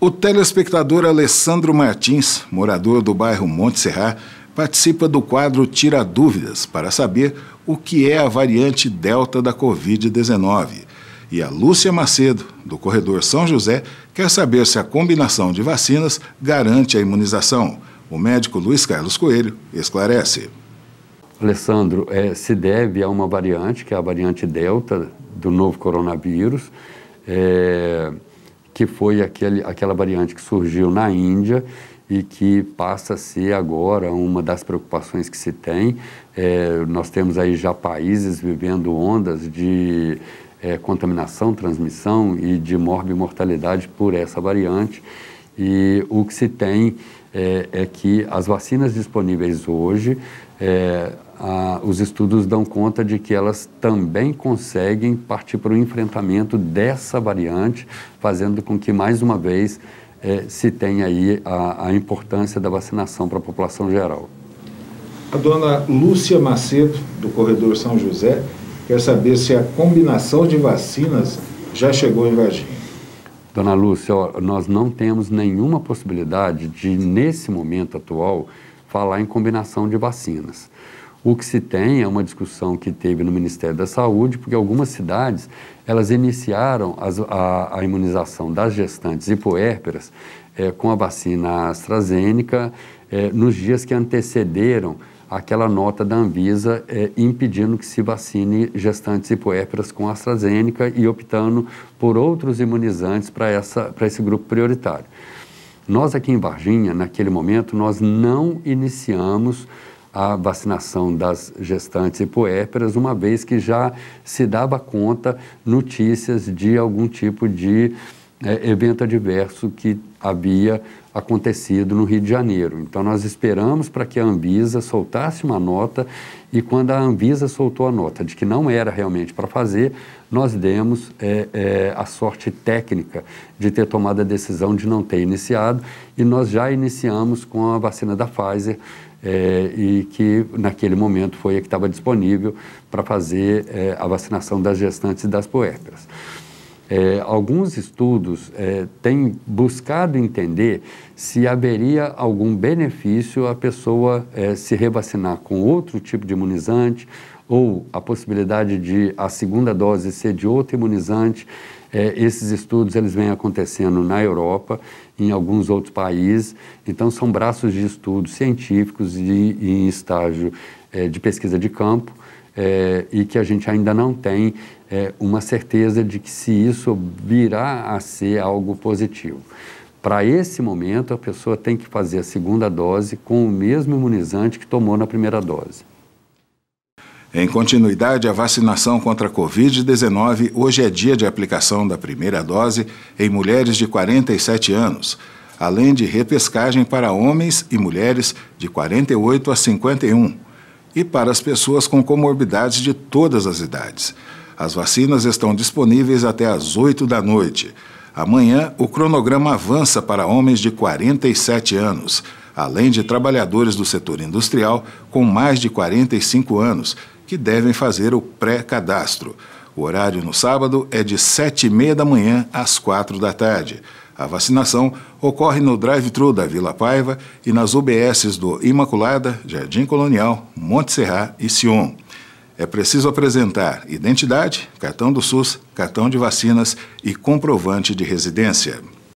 O telespectador Alessandro Martins, morador do bairro Monte Serra, participa do quadro Tira Dúvidas para saber o que é a variante Delta da Covid-19. E a Lúcia Macedo, do Corredor São José, quer saber se a combinação de vacinas garante a imunização. O médico Luiz Carlos Coelho esclarece. Alessandro, é, se deve a uma variante, que é a variante Delta do novo coronavírus. É que foi aquele, aquela variante que surgiu na Índia e que passa a ser agora uma das preocupações que se tem. É, nós temos aí já países vivendo ondas de é, contaminação, transmissão e de morbimortalidade por essa variante. E o que se tem é, é que as vacinas disponíveis hoje, é, a, os estudos dão conta de que elas também conseguem partir para o enfrentamento dessa variante, fazendo com que, mais uma vez, é, se tenha aí a, a importância da vacinação para a população geral. A dona Lúcia Macedo, do Corredor São José, quer saber se a combinação de vacinas já chegou em Varginha. Dona Lúcia, ó, nós não temos nenhuma possibilidade de, nesse momento atual, falar em combinação de vacinas. O que se tem é uma discussão que teve no Ministério da Saúde, porque algumas cidades elas iniciaram as, a, a, imunização das gestantes e é, com a vacina AstraZeneca eh, nos dias que antecederam aquela nota da Anvisa eh, impedindo que se vacine gestantes e puérperas com AstraZeneca e optando por outros imunizantes para esse grupo prioritário. Nós aqui em Varginha, naquele momento, nós não iniciamos a vacinação das gestantes e puérperas uma vez que já se dava conta notícias de algum tipo de é, evento adverso que havia acontecido no Rio de Janeiro. Então, nós esperamos para que a Anvisa soltasse uma nota e, quando a Anvisa soltou a nota de que não era realmente para fazer, nós demos é, é, a sorte técnica de ter tomado a decisão de não ter iniciado e nós já iniciamos com a vacina da Pfizer. É, e que naquele momento foi a que estava disponível para fazer é, a vacinação das gestantes e das puérperas. É, alguns estudos é, têm buscado entender se haveria algum benefício a pessoa é, se revacinar com outro tipo de imunizante ou a possibilidade de a segunda dose ser de outro imunizante. É, esses estudos eles vêm acontecendo na Europa, em alguns outros países. Então são braços de estudos científicos e, em estágio é, de pesquisa de campo é, e que a gente ainda não tem é, uma certeza de que se isso virá a ser algo positivo. Para esse momento, a pessoa tem que fazer a segunda dose com o mesmo imunizante que tomou na primeira dose. Em continuidade à vacinação contra a Covid-19, hoje é dia de aplicação da primeira dose em mulheres de 47 anos, além de repescagem para homens e mulheres de 48 a 51 e para as pessoas com comorbidades de todas as idades. As vacinas estão disponíveis até às 8 da noite. Amanhã, o cronograma avança para homens de 47 anos, além de trabalhadores do setor industrial com mais de 45 anos, que devem fazer o pré-cadastro. O horário no sábado é de 7h30 da manhã às 4 da tarde. A vacinação ocorre no drive-thru da Vila Paiva e nas UBSs do Imaculada, Jardim Colonial, Monte Serrat e Sion. É preciso apresentar identidade, cartão do SUS, cartão de vacinas e comprovante de residência.